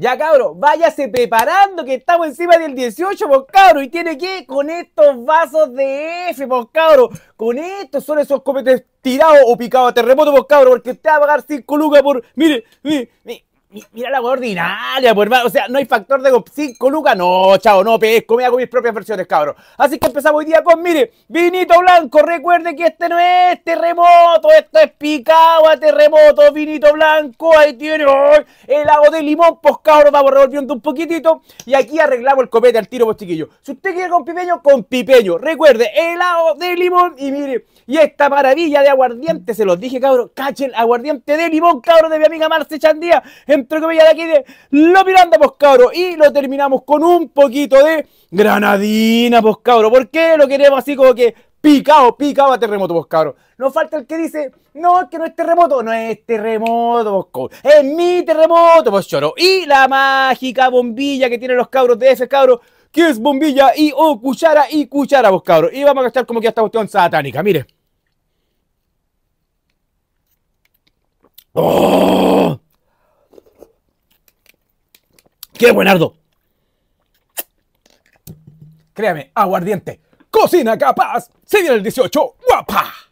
Ya, cabro, váyase preparando que estamos encima del 18, pues cabro, y tiene que con estos vasos de F, pues cabro, con estos son esos cometes tirados o picados a terremoto, pues cabro, porque usted va a pagar 5 lucas por. Mire, mire, mire, mira la ordinaria, pues, O sea, no hay factor de 5 lucas. No, chao, no pesco. Me hago mis propias versiones, cabrón. Así que empezamos hoy día con, mire, vinito blanco. Recuerde que este no es terremoto. Esto es picado a terremoto. Vinito blanco. Ahí tiene el agua de limón. Pues, cabrón, vamos revolviendo un poquitito. Y aquí arreglamos el copete al tiro, pues, chiquillos Si usted quiere con pipeño, con pipeño. Recuerde, el agua de limón. Y mire, y esta maravilla de aguardiente. Se los dije, cabro, Cachen, aguardiente de limón, cabrón, de mi amiga Marce Chandía. En que veía de aquí de Lo Miranda, pues cabro. Y lo terminamos con un poquito de granadina, pues cabro. ¿Por qué lo queremos así como que picado, picado a terremoto, pues cabro? Nos falta el que dice, no, es que no es terremoto, no es terremoto, vos pues, Es mi terremoto, pues choro. Y la mágica bombilla que tienen los cabros de ese cabro. Que es bombilla y o oh, cuchara y cuchara, pues cabro. Y vamos a gastar como que esta cuestión satánica, mire. ¡Oh! ¡Qué buenardo! Créame, aguardiente. Cocina capaz. Se viene el 18. ¡Guapa!